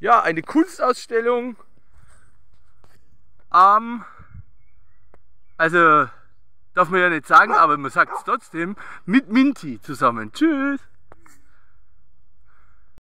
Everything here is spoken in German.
ja, eine Kunstausstellung am, also darf man ja nicht sagen, aber man sagt es trotzdem, mit Minty zusammen. Tschüss!